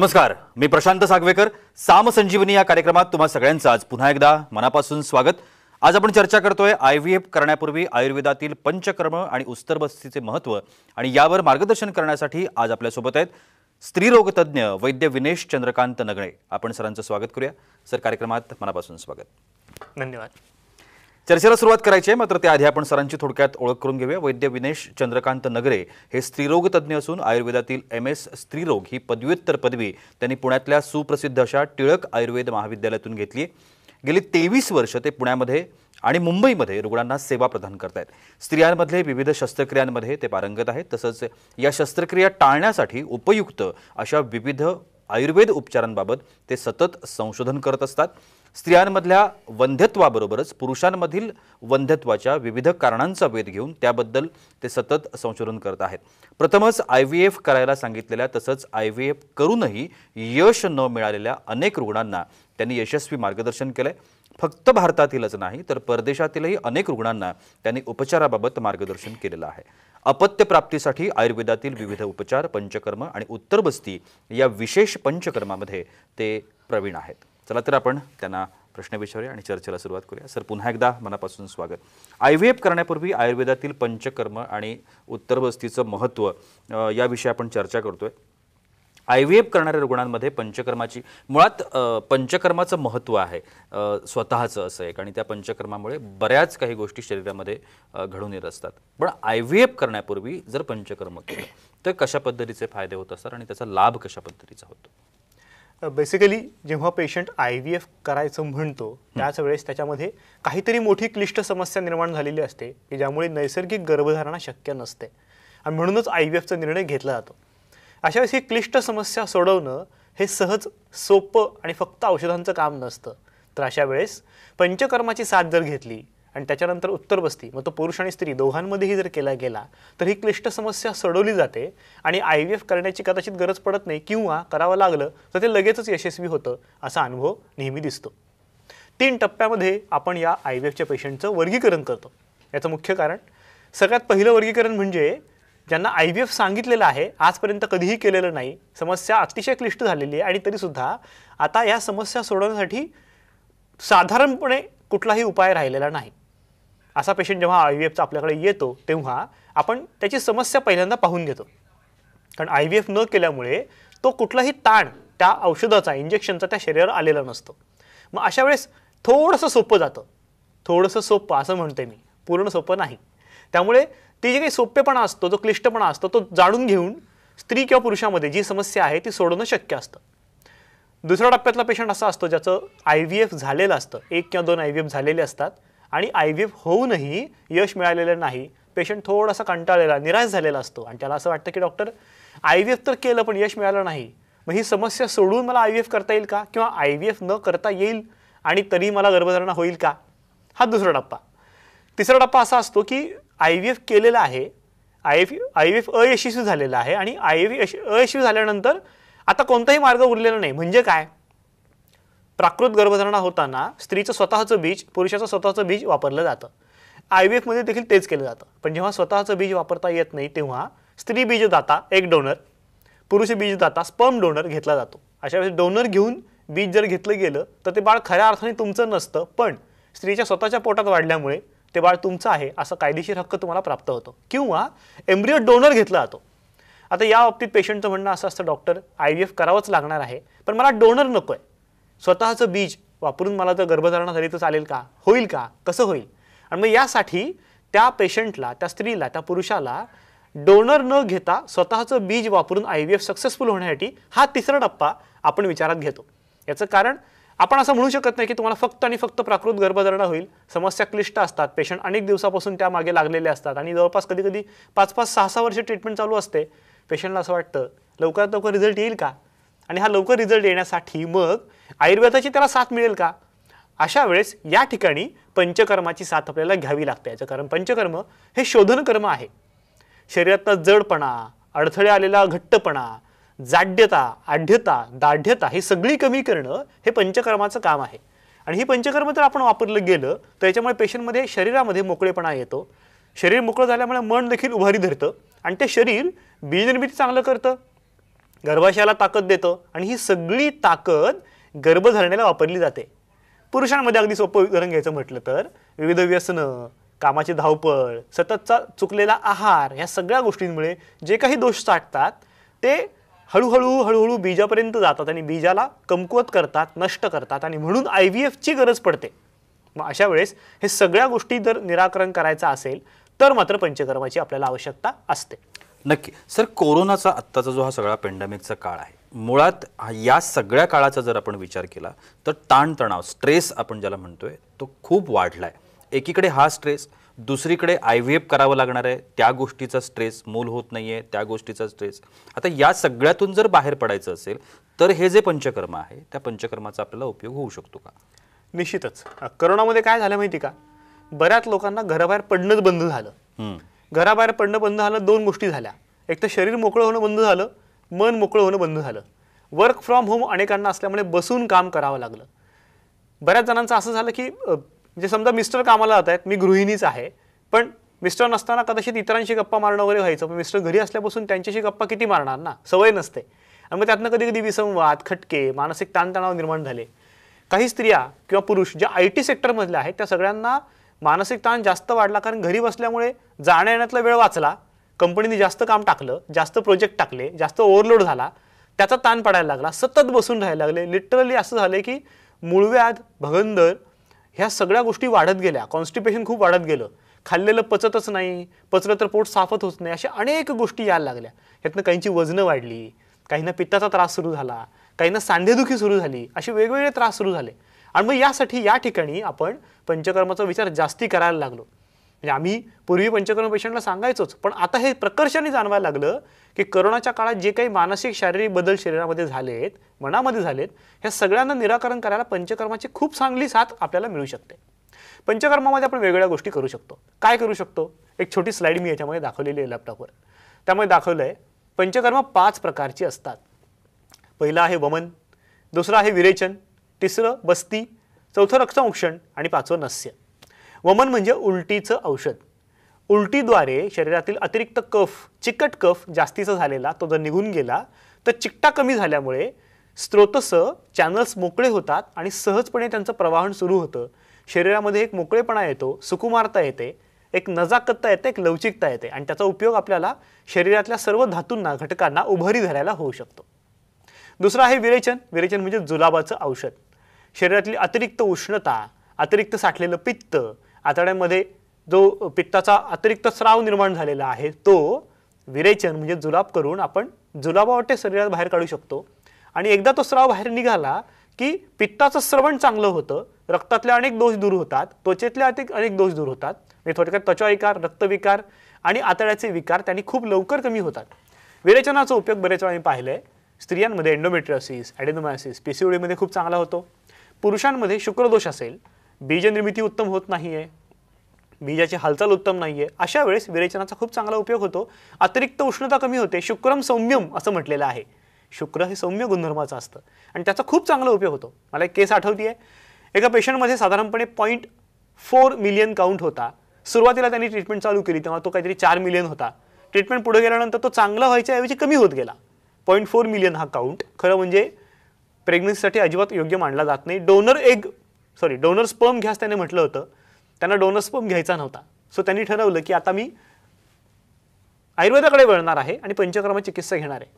नमस्कार मी प्रशांत सागवेकर संजीवनी या कार्यक्रमात तुम्हा सगळ्यांचं आज पुन्हा एकदा मनापासून स्वागत आज आपण चर्चा करतोय आय व्ही एफ करण्यापूर्वी आयुर्वेदातील पंचकर्म आणि उस्तरबस्तीचे महत्त्व आणि यावर मार्गदर्शन करण्यासाठी आज आपल्यासोबत आहेत स्त्रीरोगतज्ञ वैद्य विनेश चंद्रकांत नगळे आपण सरांचं स्वागत करूया सर कार्यक्रमात मनापासून स्वागत धन्यवाद चर्चेला सुरुवात करायची आहे मात्र त्याआधी आपण सरांची थोडक्यात ओळख करून घेऊया वैद्य विनेश चंद्रकांत नगरे हे स्त्रीरोग तज्ज्ञ असून आयुर्वेदातील एम एस स्त्रीरोग ही पदव्युत्तर पदवी त्यांनी पुण्यातल्या सुप्रसिद्ध अशा टिळक आयुर्वेद महाविद्यालयातून घेतली गेली तेवीस वर्ष ते पुण्यामध्ये आणि मुंबईमध्ये रुग्णांना सेवा प्रदान करत आहेत स्त्रियांमधले विविध शस्त्रक्रियांमध्ये ते पारंगत आहेत तसंच या शस्त्रक्रिया टाळण्यासाठी उपयुक्त अशा विविध आयुर्वेद उपचारांबाबत ते सतत संशोधन करत असतात स्त्रियांमधल्या वंध्यत्वाबरोबरच पुरुषांमधील वंध्यत्वाच्या विविध कारणांचा वेध घेऊन त्याबद्दल ते सतत संशोधन करत आहेत प्रथमच आय व्ही एफ करायला सांगितलेल्या तसंच आय व्ही एफ करूनही यश न मिळालेल्या अनेक रुग्णांना त्यांनी यशस्वी मार्गदर्शन केलं फक्त भारतातीलच नाही तर परदेशातीलही अनेक रुग्णांना त्यांनी उपचाराबाबत मार्गदर्शन केलेलं आहे अपत्यप्राप्तीसाठी आयुर्वेदातील विविध उपचार पंचकर्म आणि उत्तरबस्ती या विशेष पंचकर्मामध्ये ते प्रवीण आहेत चला तर आपण त्यांना प्रश्न विचारूया आणि चर्चेला सुरुवात करूया सर पुन्हा एकदा मनापासून स्वागत आय व्ही एफ करण्यापूर्वी आयुर्वेदातील पंचकर्म आणि वस्तीचं महत्त्व याविषयी आपण चर्चा करतोय आय व्ही एफ करणाऱ्या रुग्णांमध्ये पंचकर्माची मुळात पंचकर्माचं महत्त्व आहे स्वतःचं असं एक आणि त्या पंचकर्मामुळे बऱ्याच काही गोष्टी शरीरामध्ये घडून येत असतात पण आय व्ही एफ करण्यापूर्वी जर पंचकर्म केलं तर कशा पद्धतीचे फायदे होत असतात आणि त्याचा लाभ कशा पद्धतीचा होतो बेसिकली जेव्हा पेशंट आय व्ही एफ करायचं म्हणतो त्याच वेळेस त्याच्यामध्ये काहीतरी मोठी क्लिष्ट समस्या निर्माण झालेली असते की ज्यामुळे नैसर्गिक गर्भधारणा शक्य नसते आणि म्हणूनच आय व्ही एफचा निर्णय घेतला जातो अशा वेळेस ही क्लिष्ट समस्या सोडवणं हे सहज सोपं आणि फक्त औषधांचं काम नसतं तर अशा वेळेस पंचकर्माची साथ जर घेतली आणि त्याच्यानंतर उत्तर बस्ती मग तो पुरुष आणि स्त्री दोघांमध्येही जर केला गेला तर ही क्लिष्ट समस्या सोडवली जाते आणि आय व्ही एफ करण्याची कदाचित गरज पडत नाही किंवा करावं लागलं तर ते लगेचच यशस्वी होतं असा अनुभव नेहमी दिसतो तीन टप्प्यामध्ये आपण या आय व्ही एफच्या पेशंटचं वर्गीकरण करतो याचं मुख्य कारण सगळ्यात पहिलं वर्गीकरण म्हणजे ज्यांना आय व्ही एफ सांगितलेलं आहे आजपर्यंत कधीही केलेलं नाही समस्या अतिशय क्लिष्ट झालेली आहे आणि तरीसुद्धा आता या समस्या सोडवण्यासाठी साधारणपणे कुठलाही उपाय राहिलेला नाही असा पेशंट जेव्हा आय व्ही एफचा आपल्याकडे येतो तेव्हा आपण त्याची समस्या पहिल्यांदा पाहून घेतो कारण आय व्ही एफ न केल्यामुळे तो कुठलाही ताण त्या औषधाचा इंजेक्शनचा त्या शरीरावर आलेला नसतो मग अशा वेळेस थोडंसं सोपं जातं थोडंसं सोपं असं म्हणते मी पूर्ण सोपं नाही त्यामुळे ती जे काही सोपेपणा असतो जो क्लिष्टपणा असतो तो जाणून घेऊन स्त्री किंवा पुरुषामध्ये जी समस्या आहे ती सोडवणं शक्य असतं दुसऱ्या टप्प्यातला पेशंट असा असतो ज्याचं आय व्ही एफ झालेलं असतं एक किंवा दोन आय व्ही एफ झालेले असतात आणि आय व्ही एफ होऊनही यश मिळालेलं नाही पेशंट थोडासा कंटाळलेला निराश झालेला असतो आणि त्याला असं वाटतं की डॉक्टर आय व्ही एफ तर केलं पण यश मिळालं नाही मग ही समस्या सोडून मला आय व्ही एफ करता येईल का किंवा आय व्ही एफ न करता येईल आणि तरी मला गर्भधारणा होईल का हा दुसरा टप्पा तिसरा टप्पा असा असतो की आय व्ही एफ केलेला आहे I F I V F अयशस्वी झालेला आहे आणि आय व्ही अयशस्वी झाल्यानंतर आता कोणताही मार्ग उरलेला नाही म्हणजे काय प्राकृत गर्भधारणा होताना स्त्रीचं स्वतःचं बीज पुरुषाचं स्वतःचं बीज वापरलं जातं आय व्ही एफमध्ये देखील तेच केलं जातं पण जेव्हा स्वतःचं बीज वापरता येत नाही तेव्हा स्त्री बीजदाता एक डोनर पुरुष बीजदाता स्पर्म डोनर घेतला जातो अशा वेळेस डोनर घेऊन बीज जर घेतलं गेलं तर ते बाळ खऱ्या अर्थाने तुमचं नसतं पण स्त्रीच्या स्वतःच्या पोटात वाढल्यामुळे ते बाळ तुमचं आहे असं कायदेशीर हक्क तुम्हाला प्राप्त होतो किंवा एम्ब्रियो डोनर घेतला जातो आता या बाबतीत पेशंटचं म्हणणं असं असतं डॉक्टर आय व्ही एफ करावंच लागणार आहे पण मला डोनर नको आहे स्वतःचं बीज वापरून मला तर गर्भधारणा झाली तर चालेल का होईल का कसं होईल आणि मग यासाठी त्या पेशंटला त्या स्त्रीला त्या पुरुषाला डोनर न घेता स्वतःचं बीज वापरून आय व्ही एफ सक्सेसफुल होण्यासाठी हा तिसरा टप्पा आपण विचारात घेतो याचं कारण आपण असं म्हणू शकत नाही की तुम्हाला फक्त आणि फक्त प्राकृत गर्भधारणा होईल समस्या क्लिष्ट असतात पेशंट अनेक दिवसापासून त्या मागे लागलेले असतात आणि जवळपास कधी कधी पाच पाच सहा सहा वर्ष ट्रीटमेंट चालू असते पेशंटला असं वाटतं लवकरात लवकर रिझल्ट येईल का आणि हा लवकर रिझल्ट येण्यासाठी मग आयुर्वेदाची त्याला साथ मिळेल का अशा वेळेस या ठिकाणी पंचकर्माची साथ आपल्याला घ्यावी लागते याचं कारण पंचकर्म हे शोधनकर्म आहे शरीरातला जडपणा अडथळे आलेला घट्टपणा जाड्यता आढ्यता दाढ्यता हे सगळी कमी करणं हे पंचकर्माचं काम आहे आणि ही पंचकर्म जर आपण वापरलं गेलं तर याच्यामुळे पेशंटमध्ये शरीरामध्ये मोकळेपणा येतो शरीर मोकळं झाल्यामुळे मन देखील उभारी धरतं आणि ते शरीर बीजनिर्मिती चांगलं करतं गर्भाशयाला ताकद देतं आणि ही सगळी ताकद गर्भधारणेला वापरली जाते पुरुषांमध्ये अगदी सोपं उदाहरण घ्यायचं म्हटलं तर विविध व्यसनं कामाची धावपळ सततचा चुकलेला आहार ह्या सगळ्या गोष्टींमुळे जे काही दोष साठतात ते हळूहळू हळूहळू बीजापर्यंत जातात आणि बीजाला कमकुवत करतात नष्ट करतात आणि म्हणून आय व्ही एफची गरज पडते मग अशा वेळेस हे सगळ्या गोष्टी जर निराकरण करायचं असेल तर मात्र पंचकर्माची आपल्याला आवश्यकता असते नक्की सर कोरोनाचा आत्ताचा जो हा सगळा पेंडेमिकचा काळ आहे मुळात या सगळ्या काळाचा जर आपण विचार केला तर ताणतणाव स्ट्रेस आपण ज्याला म्हणतोय तो खूप वाढला आहे एकीकडे हा स्ट्रेस दुसरीकडे आय व्ही एफ करावं लागणार आहे त्या गोष्टीचा स्ट्रेस मूल होत नाही आहे त्या गोष्टीचा स्ट्रेस आता या सगळ्यातून जर बाहेर पडायचं असेल तर हे जे पंचकर्म आहे त्या पंचकर्माचा आपल्याला उपयोग होऊ शकतो का निश्चितच करोनामध्ये काय झालं माहिती का बऱ्याच लोकांना घराबाहेर पडणंच बंद झालं घराबाहेर पडणं बंद झालं दोन गोष्टी झाल्या एक तर शरीर मोकळं होणं बंद झालं मन मोकळं होणं बंद झालं वर्क फ्रॉम होम अनेकांना असल्यामुळे बसून काम करावं लागलं बऱ्याच जणांचं असं झालं की म्हणजे समजा मिस्टर कामाला जात आहेत मी गृहिणीच आहे पण मिस्टर नसताना कदाचित इतरांशी गप्पा मारणं वगैरे व्हायचं पण मिस्टर घरी असल्यापासून त्यांच्याशी गप्पा किती मारणार ना सवय नसते आणि मग त्यातनं कधी कधी विसंवाद खटके मानसिक ताणतणाव निर्माण झाले काही स्त्रिया किंवा पुरुष ज्या आय टी सेक्टरमधल्या आहेत त्या सगळ्यांना मानसिक ताण जास्त वाढला कारण घरी बसल्यामुळे जाण्या येण्यातला वेळ वाचला कंपनीने जास्त काम टाकलं जास्त प्रोजेक्ट टाकले जास्त ओव्हरलोड झाला त्याचा ताण पडायला लागला सतत बसून राहायला लागले लिटरली असं झालं की मूळव्याध भगंदर ह्या सगळ्या गोष्टी वाढत गेल्या कॉन्स्टिपेशन खूप वाढत गेलं खाल्लेलं पचतच नाही पचलं तर पोट साफत होत नाही अशा अनेक गोष्टी यायला लागल्या यातनं काहींची वजनं वाढली काहींना पित्ताचा त्रास सुरू झाला काहींना सांधेदुखी सुरू झाली असे वेगवेगळे त्रास सुरू झाले आणि मग यासाठी या ठिकाणी आपण पंचकर्माचा विचार जास्ती करायला लागलो म्हणजे आम्ही पूर्वी पंचकर्म पेशंटला सांगायचोच पण आता हे प्रकर्षाने जाणवायला लागलं की करोनाच्या काळात जे काही मानसिक शारीरिक बदल शरीरामध्ये झालेत मनामध्ये झालेत ह्या सगळ्यांना निराकरण करायला पंचकर्माची खूप चांगली साथ आपल्याला मिळू शकते पंचकर्मामध्ये आपण वेगवेगळ्या गोष्टी करू शकतो काय करू शकतो एक छोटी स्लाईड मी याच्यामध्ये दाखवलेली आहे लॅपटॉपवर त्यामुळे दाखवलं आहे पंचकर्म पाच प्रकारची असतात पहिलं आहे वमन दुसरं आहे विरेचन तिसरं बस्ती चौथं रक्तमोक्षण आणि पाचवं नस्य वमन म्हणजे उलटीचं औषध उलटीद्वारे शरीरातील अतिरिक्त कफ चिकट कफ जास्तीचा झालेला तो जर निघून गेला तर चिकटा कमी झाल्यामुळे स्त्रोतस चॅनल्स मोकळे होतात आणि सहजपणे त्यांचं प्रवाहन सुरू होतं शरीरामध्ये एक मोकळेपणा येतो सुकुमारता येते एक नजाकतता येते एक लवचिकता येते आणि त्याचा उपयोग आपल्याला शरीरातल्या सर्व धातूंना घटकांना उभारी धरायला होऊ शकतो दुसरं आहे विरेचन विरेचन म्हणजे जुलाबाचं औषध शरीरातली अतिरिक्त उष्णता अतिरिक्त साठलेलं पित्त आतड्यामध्ये जो पित्ताचा अतिरिक्त स्राव निर्माण झालेला आहे तो विरेचन म्हणजे जुलाब करून आपण जुलाबावटे शरीरात बाहेर काढू शकतो आणि एकदा तो स्राव बाहेर निघाला की पित्ताचं श्रवण चांगलं होतं रक्तातले अनेक दोष दूर होतात त्वचेतले अधिक अनेक दोष दूर होतात म्हणजे थोडक्यात विकार रक्तविकार आणि आतड्याचे विकार त्यांनी खूप लवकर कमी होतात विरेचनाचा उपयोग बरेच वेळा आम्ही पाहिलं आहे स्त्रियांमध्ये एन्डोमेट्रियोसिस ॲडेनोमायसिस पीसीओडीमध्ये खूप चांगला होतो पुरुषांमध्ये शुक्रदोष असेल बीजनिर्मिती उत्तम होत नाही आहे बीजाची हालचाल उत्तम नाही आहे अशा वेळेस विरेचनाचा खूप चांगला उपयोग होतो अतिरिक्त उष्णता कमी होते शुक्रम सौम्यम असं म्हटलेलं आहे शुक्र हे सौम्य गुणधर्माचं असतं आणि त्याचा खूप चांगला उपयोग होतो मला एक केस आठवती आहे एका पेशंटमध्ये साधारणपणे पॉईंट फोर मिलियन काउंट होता सुरुवातीला त्यांनी ट्रीटमेंट चालू केली तेव्हा तो काहीतरी चार मिलियन होता ट्रीटमेंट पुढे गेल्यानंतर तो चांगला व्हायच्या ऐवजी कमी होत गेला पॉईंट फोर मिलियन हा काउंट खरं म्हणजे प्रेग्नन्सीसाठी अजिबात योग्य मानला जात नाही donor egg sorry donor sperm घ्यास त्याने म्हटलं होतं त्यांना डोनर स्पर्म घ्यायचा नव्हता सो त्यांनी ठरवलं की आता मी आयुर्वेदाकडे वळणार आहे आणि पंचकर्म चिकित्सा घेणार आहे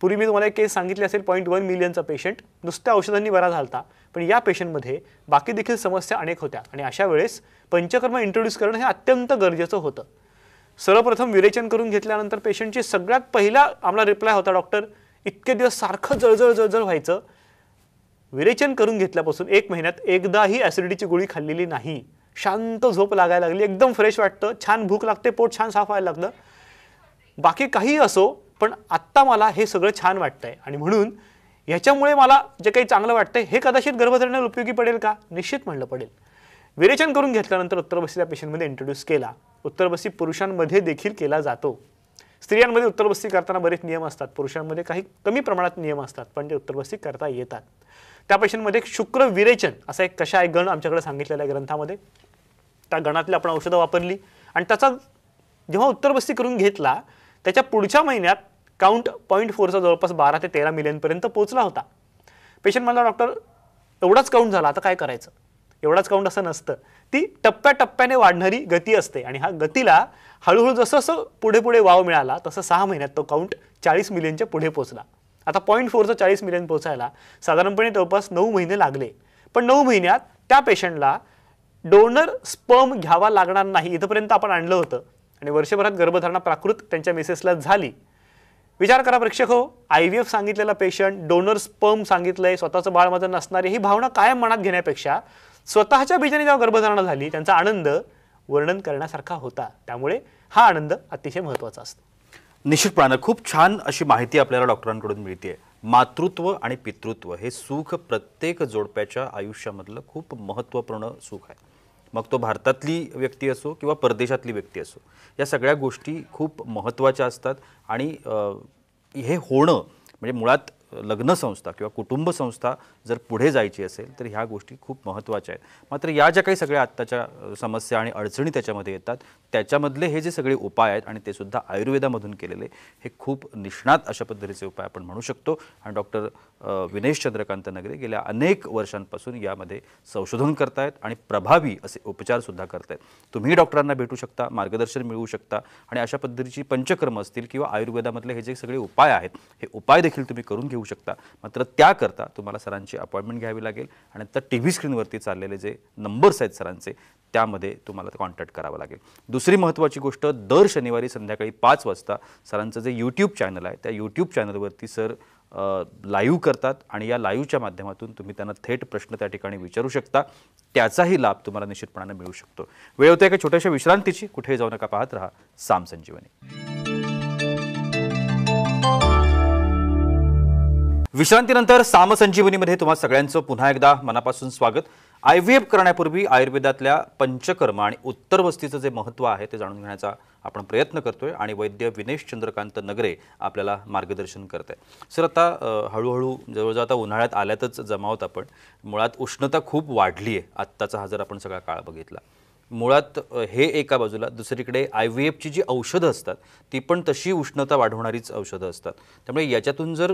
पूर्वी मी तुम्हाला एक केस सांगितली असेल पॉईंट वन मिलियनचा पेशंट नुसत्या औषधांनी बरा झाला पण या पेशंटमध्ये बाकी देखील समस्या अनेक होत्या आणि अशा वेळेस पंचकर्म इंट्रोड्यूस करणं हे अत्यंत गरजेचं होतं सर्वप्रथम विरेचन करून घेतल्यानंतर पेशंटची सगळ्यात पहिला आम्हाला रिप्लाय होता डॉक्टर इतके दिवस सारखं जळजळ जळजळ व्हायचं विरेचन करून घेतल्यापासून एक महिन्यात एकदाही ऍसिडिटीची गोळी खाल्लेली नाही शांत झोप लागायला लागली एकदम फ्रेश वाटतं छान भूक लागते पोट छान साफ व्हायला लागलं बाकी काहीही असो पण आत्ता मला हे सगळं छान वाटतंय आणि म्हणून ह्याच्यामुळे मला जे काही चांगलं वाटतंय हे कदाचित गर्भधारणाला उपयोगी पडेल का निश्चित म्हणलं पडेल विरेचन करून घेतल्यानंतर उत्तरबसीला पेशंटमध्ये इंट्रोड्यूस केला बस्ती पुरुषांमध्ये देखील केला जातो स्त्रियांमध्ये बस्ती करताना बरेच नियम असतात पुरुषांमध्ये काही कमी प्रमाणात नियम असतात पण ते बस्ती करता येतात त्या पेशंटमध्ये शुक्र विरेचन असा एक कशा आहे गण आमच्याकडे सांगितलेला आहे ग्रंथामध्ये त्या गणातली आपण औषधं वापरली आणि त्याचा जेव्हा उत्तरबस्ती करून घेतला त्याच्या पुढच्या महिन्यात काउंट पॉईंट फोरचा जवळपास बारा ते तेरा मिलियनपर्यंत पोहोचला होता पेशंट म्हणला डॉक्टर एवढाच काउंट झाला आता काय करायचं एवढाच काउंट असं नसतं ती टप्प्याटप्प्याने वाढणारी गती असते आणि हा गतीला हळूहळू जसं जसं पुढे पुढे वाव मिळाला तसं सहा महिन्यात तो काउंट चाळीस मिलियनच्या पुढे पोचला आता पॉईंट फोरचं चाळीस मिलियन पोहोचायला साधारणपणे जवळपास नऊ महिने लागले पण नऊ महिन्यात त्या पेशंटला डोनर स्पर्म घ्यावा लागणार नाही इथंपर्यंत आपण आणलं होतं आणि वर्षभरात गर्भधारणा प्राकृत त्यांच्या मेसेसला झाली विचार करा प्रेक्षक हो आय व्ही एफ सांगितलेला पेशंट डोनर स्पर्म सांगितलंय स्वतःचं बाळ माझं नसणारे ही भावना कायम मनात घेण्यापेक्षा स्वतःच्या बीजाने जेव्हा गर्भधारणा झाली त्यांचा आनंद वर्णन करण्यासारखा होता त्यामुळे हा आनंद अतिशय महत्त्वाचा असतो निश्चितपणानं खूप छान अशी माहिती आपल्याला डॉक्टरांकडून मिळते मातृत्व आणि पितृत्व हे सुख प्रत्येक जोडप्याच्या आयुष्यामधलं खूप महत्त्वपूर्ण सुख आहे मग तो भारतातली व्यक्ती असो किंवा परदेशातली व्यक्ती असो या सगळ्या गोष्टी खूप महत्त्वाच्या असतात आणि हे होणं म्हणजे मुळात लग्नसंस्था किंवा कुटुंबसंस्था जर पुढे जायची असेल तर ह्या गोष्टी खूप महत्त्वाच्या आहेत मात्र या ज्या काही सगळ्या आत्ताच्या समस्या आणि अडचणी त्याच्यामध्ये येतात त्याच्यामधले हे जे सगळे उपाय आहेत आणि ते सुद्धा आयुर्वेदामधून केलेले हे खूप निष्णात अशा पद्धतीचे उपाय आपण म्हणू शकतो आणि डॉक्टर विनेश चंद्रकांत नगरे गेल्या अनेक वर्षांपासून यामध्ये संशोधन करतायत आणि प्रभावी असे उपचारसुद्धा करतायत तुम्ही डॉक्टरांना भेटू शकता मार्गदर्शन मिळवू शकता आणि अशा पद्धतीची पंचक्रम असतील किंवा आयुर्वेदामधले हे जे सगळे उपाय आहेत हे उपाय देखील तुम्ही करून घेऊ घेऊ शकता मात्र त्याकरता तुम्हाला सरांची अपॉइंटमेंट घ्यावी लागेल आणि तर टी व्ही स्क्रीनवरती चाललेले जे नंबर्स आहेत सरांचे त्यामध्ये तुम्हाला कॉन्टॅक्ट करावा लागेल दुसरी महत्त्वाची गोष्ट दर शनिवारी संध्याकाळी पाच वाजता सरांचं जे यूट्यूब चॅनल आहे त्या यूट्यूब चॅनलवरती सर लाईव्ह करतात आणि या लाईव्हच्या माध्यमातून तुम्ही त्यांना थेट प्रश्न त्या ठिकाणी विचारू शकता त्याचाही लाभ तुम्हाला निश्चितपणाने मिळू शकतो वेळ होते एका छोट्याशा विश्रांतीची कुठेही जाऊ नका पाहत राहा साम संजीवनी विश्रांतीनंतर सामसंजीवनीमध्ये तुम्हा सगळ्यांचं पुन्हा एकदा मनापासून स्वागत आय व्ही एफ करण्यापूर्वी आयुर्वेदातल्या पंचकर्म आणि उत्तरवस्तीचं जे महत्त्व आहे ते जाणून घेण्याचा आपण प्रयत्न करतोय आणि वैद्य विनेश चंद्रकांत नगरे आपल्याला मार्गदर्शन करत आहे सर आता हळूहळू जवळजवळ आता उन्हाळ्यात आल्यातच जमावत आपण मुळात उष्णता खूप वाढली आहे आत्ताचा हा जर आपण सगळा काळ बघितला मुळात हे एका बाजूला दुसरीकडे आय व्ही एफची जी औषधं असतात ती पण तशी उष्णता वाढवणारीच औषधं असतात त्यामुळे याच्यातून जर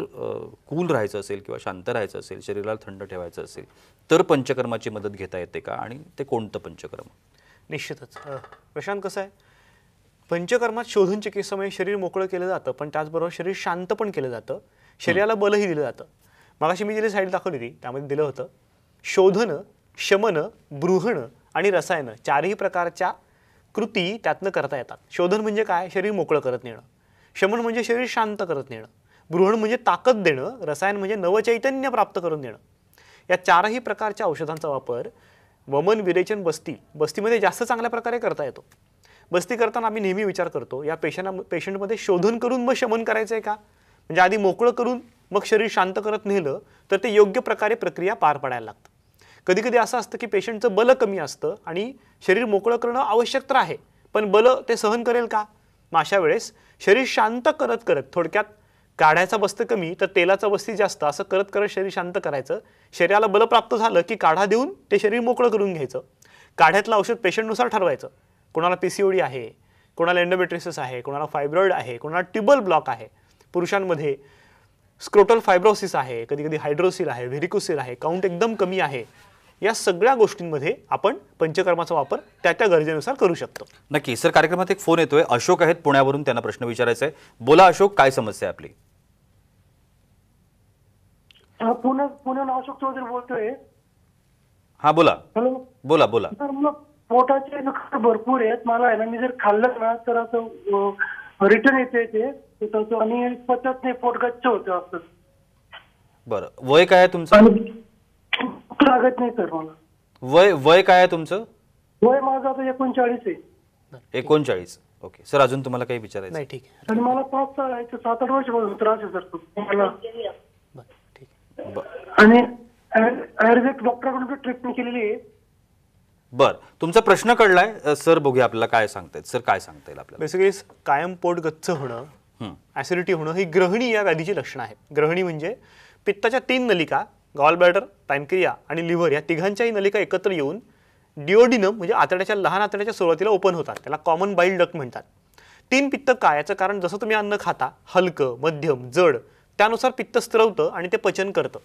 कूल राहायचं असेल किंवा शांत राहायचं असेल शरीराला थंड ठेवायचं असेल तर पंचकर्माची मदत घेता येते का आणि ते कोणतं पंचकर्म निश्चितच प्रशांत कसं आहे पंचकर्मात शोधनच्या चिकित्सामुळे म्हणजे शरीर मोकळं केलं जातं पण त्याचबरोबर शरीर शांत पण केलं जातं शरीराला बलही दिलं जातं मगाशी मी जिथे साईड दाखवली होती त्यामध्ये दिलं होतं शोधन शमन बृहण आणि रसायनं चारही प्रकारच्या कृती त्यातनं करता येतात शोधन म्हणजे काय शरीर मोकळं करत नेणं शमन म्हणजे शरीर शांत करत नेणं बृहण म्हणजे ताकद देणं रसायन म्हणजे नवचैतन्य प्राप्त करून देणं या चारही प्रकारच्या औषधांचा वापर वमन विरेचन बस्ती बस्तीमध्ये जास्त चांगल्या प्रकारे करता येतो बस्ती करताना आम्ही नेहमी विचार करतो या पेशंटा पेशंटमध्ये शोधन करून मग शमन करायचं आहे का म्हणजे आधी मोकळं करून मग शरीर शांत करत नेलं तर ते योग्य प्रकारे प्रक्रिया पार पाडायला लागतं कधी कधी असं असतं की पेशंटचं बल कमी असतं आणि शरीर मोकळं करणं आवश्यक तर आहे पण बल ते सहन करेल का मग अशा वेळेस शरीर शांत करत करत थोडक्यात काढायचा बस्त कमी तर तेलाचा बस्ती जास्त असं करत करत शरीर शांत करायचं शरीराला बल प्राप्त झालं की काढा देऊन ते शरीर मोकळं करून घ्यायचं काढ्यातलं औषध पेशंटनुसार ठरवायचं कोणाला पीसीओडी आहे कोणाला एंडोमेट्रिसिस आहे कोणाला फायब्रॉइड आहे कोणाला ट्युबल ब्लॉक आहे पुरुषांमध्ये स्क्रोटल फायब्रोसिस आहे कधी कधी हायड्रोसिल आहे व्हेरिकोसिल आहे काउंट एकदम कमी आहे या सगळ्या गोष्टींमध्ये आपण पंचकर्माचा वापर त्या त्या गरजेनुसार करू शकतो नक्की सर कार्यक्रमात एक फोन येतोय अशोक आहेत पुण्यावरून त्यांना प्रश्न विचारायचा आहे बोला अशोक काय समस्या आहे आपली अशोक बोलतोय हा बोला हॅलो बोला बोला सर मला पोटाचे दुखत भरपूर आहेत मला आहे ना मी जर खाल्लं ना तर असं रिटर्न येते ते आणि पचत नाही पोट गच्च होतं असं बरं वय काय आहे तुमचं लागत नाही सर मला वय वय काय आहे तुमचं वय माझं आता एकोणचाळीस आहे एकोणचाळीस ओके सर अजून तुम्हाला काही विचारायचं नाही ठीक आहे सर मला पाच साल आहे, सात आठ वर्षापासून त्रास आहे सर आणि आयुर्वेद- ट्रीटमेंट केलेली आहे बर तुमचा प्रश्न कळलाय सर बघूया आपल्याला काय सांगतायत सर काय सांगता येईल आपल्याला बेसिकली कायम पोट गच्च होणं ऍसिडिटी होणं ही ग्रहणी या व्याधीची लक्षणं आहे ग्रहणी म्हणजे पित्ताच्या तीन नलिका बॅडर पॅनक्रिया आणि लिव्हर या तिघांच्याही नलिका एकत्र येऊन डिओडिनम म्हणजे आतड्याच्या लहान आतड्याच्या सुरुवातीला ओपन होतात त्याला कॉमन बाईल डक म्हणतात तीन पित्त काय याचं कारण जसं तुम्ही अन्न खाता हलकं मध्यम जड त्यानुसार पित्त स्त्रवतं आणि ते पचन करतं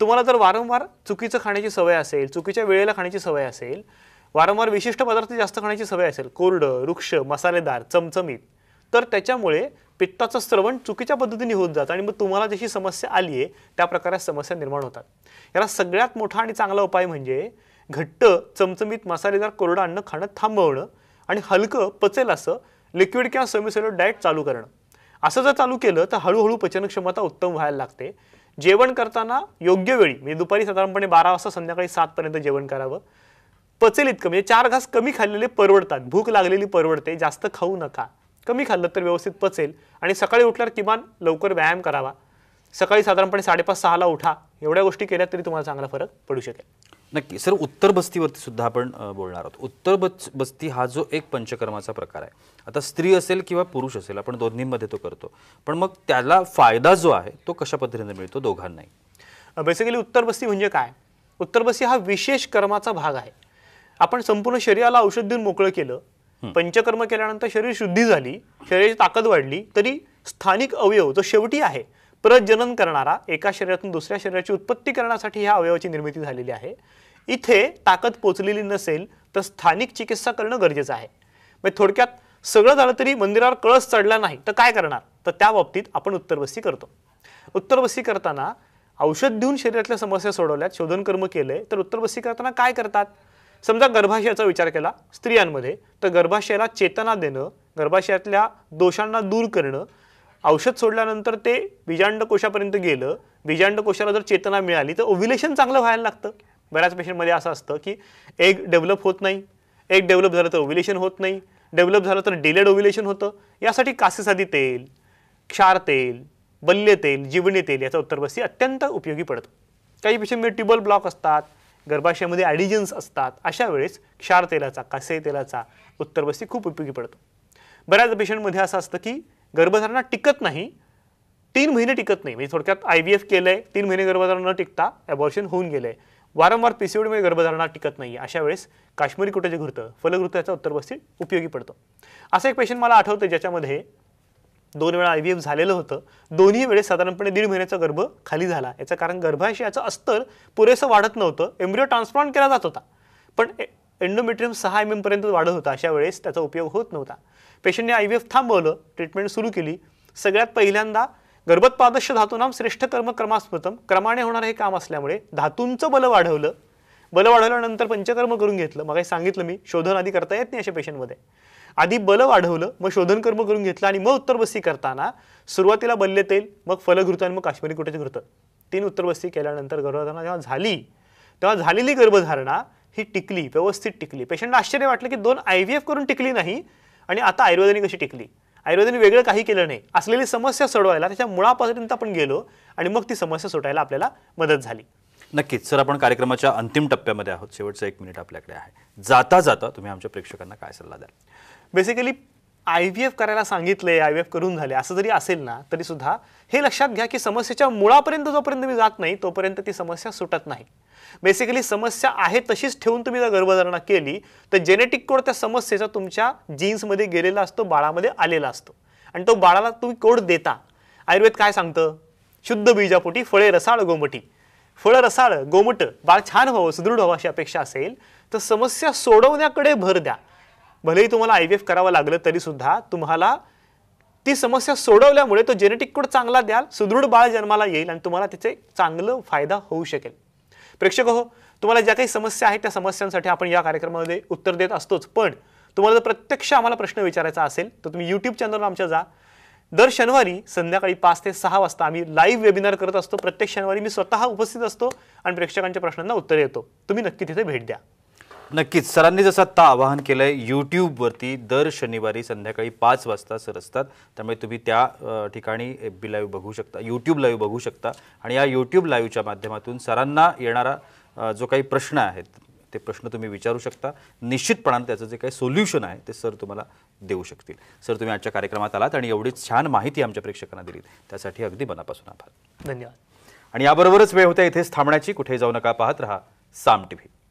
तुम्हाला जर वारंवार चुकीचं खाण्याची सवय असेल चुकीच्या वेळेला खाण्याची सवय असेल वारंवार विशिष्ट पदार्थ जास्त खाण्याची सवय असेल कोरडं वृक्ष मसालेदार चमचमीत तर त्याच्यामुळे पित्ताचं स्रवण चुकीच्या पद्धतीने होत जातं आणि मग तुम्हाला जशी समस्या आली आहे त्या प्रकारे समस्या निर्माण होतात याला सगळ्यात मोठा आणि चांगला उपाय म्हणजे घट्ट चमचमीत मसालेदार कोरडं अन्न खाणं थांबवणं आणि हलकं पचेल असं लिक्विड किंवा सेमिसेलो डाएट चालू करणं असं जर चालू केलं तर हळूहळू पचनक्षमता उत्तम व्हायला लागते जेवण करताना योग्य वेळी म्हणजे दुपारी साधारणपणे बारा वाजता संध्याकाळी सातपर्यंत जेवण करावं पचेल इतकं म्हणजे चार घास कमी खाल्लेले परवडतात भूक लागलेली परवडते जास्त खाऊ नका कमी खाल्लं तर व्यवस्थित पचेल आणि सकाळी उठल्यावर किमान लवकर व्यायाम करावा सकाळी साधारणपणे साडेपाच सहाला उठा एवढ्या गोष्टी केल्या तरी तुम्हाला चांगला फरक पडू शकेल नक्की सर उत्तर बस्तीवरती सुद्धा आपण बोलणार आहोत उत्तर बच बस्ती हा जो एक पंचकर्माचा प्रकार आहे आता स्त्री असेल किंवा पुरुष असेल आपण दोन्हीमध्ये तो करतो पण मग त्याला फायदा जो आहे तो कशा पद्धतीने मिळतो दोघांनाही बेसिकली उत्तर बस्ती म्हणजे काय उत्तर बस्ती हा विशेष कर्माचा भाग आहे आपण संपूर्ण शरीराला औषध देऊन मोकळं केलं पंचकर्म केल्यानंतर शरीर शुद्धी झाली शरीराची ताकद वाढली तरी स्थानिक अवयव जो शेवटी आहे प्रजनन करणारा एका शरीरातून दुसऱ्या शरीराची उत्पत्ती करण्यासाठी ह्या अवयवाची निर्मिती झालेली आहे इथे ताकद पोचलेली नसेल तर स्थानिक चिकित्सा करणं गरजेचं आहे म्हणजे थोडक्यात सगळं झालं तरी मंदिरावर कळस चढला नाही तर काय करणार तर त्या बाबतीत आपण उत्तरवस्ती करतो उत्तरवस्ती करताना औषध देऊन शरीरातल्या समस्या सोडवल्यात शोधनकर्म केले तर उत्तरवस्ती करताना काय करतात समजा गर्भाशयाचा विचार केला स्त्रियांमध्ये तर गर्भाशयाला चेतना देणं गर्भाशयातल्या दोषांना दूर करणं औषध सोडल्यानंतर ते बीजांडकोशापर्यंत गेलं बीजांडकोशाला जर चेतना मिळाली तर ओव्ह्युलेशन चांगलं व्हायला लागतं बऱ्याच पेशंटमध्ये असं असतं की एग डेव्हलप होत नाही एग डेव्हलप झालं तर ओव्ह्युलेशन होत नाही डेव्हलप झालं तर डिलेड ओव्ह्युलेशन होतं यासाठी कासेसादी तेल क्षार तेल बल्य तेल जीवनी तेल याचा उत्तरबस्ती अत्यंत उपयोगी पडतो काही पेशंटमध्ये ट्युबल ब्लॉक असतात गर्भाशयामध्ये ॲडिजन्स असतात अशा वेळेस क्षार तेलाचा कासे तेलाचा उत्तरबस्ती खूप उपयोगी पडतो बऱ्याच पेशंटमध्ये असं असतं की गर्भधारणा टिकत नाही तीन महिने टिकत नाही म्हणजे थोडक्यात आय व्ही एफ केलं आहे तीन महिने गर्भधारणा न टिकता ॲबॉर्शन होऊन गेलं आहे वारंवार पीसीओडीमध्ये गर्भधारणा टिकत नाही अशा वेळेस काश्मीरी कुटाचे घृत फलघृत याचा उत्तरबस्ती उपयोगी पडतो असं एक पेशंट मला आठवतं ज्याच्यामध्ये दोन वेळा आय व्ही एफ झालेलं होतं दोन्ही वेळेस साधारणपणे दीड महिन्याचा गर्भ खाली झाला याचं कारण गर्भाशयाचं अस्तर पुरेसं वाढत नव्हतं एम्ब्रिओ ट्रान्सप्लांट केला जात होता पण एंडोमेट्रियम सहा एम पर्यंत वाढत होता अशा वेळेस त्याचा उपयोग होत नव्हता पेशंटने आय व्ही एफ थांबवलं ट्रीटमेंट सुरू केली सगळ्यात पहिल्यांदा गर्भोत्पादश धातूनाम श्रेष्ठ कर्म क्रमास्पतम क्रमाने होणारं हे काम असल्यामुळे धातूंचं बल वाढवलं बल वाढवल्यानंतर पंचकर्म करून घेतलं मग सांगितलं मी शोधन आधी करता येत नाही अशा पेशंटमध्ये आधी बल वाढवलं मग शोधनकर्म करून घेतलं आणि मग उत्तरबस्ती करताना सुरुवातीला बल्ले तेल मग फलघृत आणि मग काश्मीरी कुठे घृत तीन उत्तरबस्ती केल्यानंतर गर्भधारणा जेव्हा झाली तेव्हा झालेली गर्भधारणा ही टिकली व्यवस्थित टिकली पेशंटला आश्चर्य वाटलं की दोन आय व्ही एफ करून टिकली नाही आणि आता आयुर्वेदाने कशी टिकली आयुर्वेदाने वेगळं काही केलं नाही असलेली समस्या सोडवायला त्याच्या मुळापर्यंत आपण गेलो आणि मग ती समस्या सुटायला आपल्याला मदत झाली नक्कीच सर आपण कार्यक्रमाच्या अंतिम टप्प्यामध्ये आहोत शेवटचं एक मिनिट आपल्याकडे आहे जाता जाता तुम्ही आमच्या प्रेक्षकांना काय सल्ला द्याल बेसिकली आय व्ही एफ करायला सांगितले आय व्ही एफ करून झाले असं जरी असेल ना तरी सुद्धा हे लक्षात घ्या की समस्येच्या मुळापर्यंत जोपर्यंत मी जात नाही तोपर्यंत ती समस्या सुटत नाही बेसिकली समस्या आहे तशीच ठेवून तुम्ही जर गर्भधारणा केली तर जेनेटिक कोड त्या समस्येचा तुमच्या जीन्समध्ये गेलेला असतो बाळामध्ये आलेला असतो आणि तो बाळाला तुम्ही कोड देता आयुर्वेद काय सांगतं शुद्ध बीजापोटी फळे रसाळ गोमटी फळ रसाळ गोमट बाळ छान व्हावं सुदृढ व्हावं अशी अपेक्षा असेल तर समस्या सोडवण्याकडे भर द्या भलेही तुम्हाला आय व्ही एफ करावं लागलं तरीसुद्धा तुम्हाला ती समस्या सोडवल्यामुळे तो जेनेटिक कोड चांगला द्याल सुदृढ बाळ जन्माला येईल आणि तुम्हाला त्याचे चांगलं फायदा होऊ शकेल प्रेक्षक हो तुम्हाला ज्या काही समस्या आहेत त्या समस्यांसाठी आपण या कार्यक्रमामध्ये उत्तर देत असतोच पण तुम्हाला जर प्रत्यक्ष आम्हाला प्रश्न विचारायचा असेल तर तुम्ही यूट्यूब चॅनलवर आमच्या जा दर शनिवारी संध्याकाळी पाच ते सहा वाजता आम्ही लाईव्ह वेबिनार करत असतो प्रत्येक शनिवारी मी स्वतः उपस्थित असतो आणि प्रेक्षकांच्या प्रश्नांना उत्तर येतो तुम्ही नक्की तिथे भेट द्या नक्कीच सरांनी जसं आत्ता आवाहन केलं आहे यूट्यूबवरती दर शनिवारी संध्याकाळी पाच वाजता सर असतात त्यामुळे तुम्ही त्या ठिकाणी एफ बी लाईव्ह बघू शकता यूट्यूब लाईव्ह बघू शकता आणि या यूट्यूब लाईव्हच्या माध्यमातून सरांना येणारा जो काही प्रश्न आहेत ते प्रश्न तुम्ही विचारू शकता निश्चितपणानं त्याचं जे काही सोल्युशन आहे ते सर तुम्हाला देऊ शकतील सर तुम्ही आजच्या कार्यक्रमात आलात आणि एवढीच छान माहिती आमच्या प्रेक्षकांना दिली त्यासाठी अगदी मनापासून आभार धन्यवाद आणि याबरोबरच वेळ होत्या इथेच थांबण्याची कुठे जाऊ नका पाहत रहा साम व्ही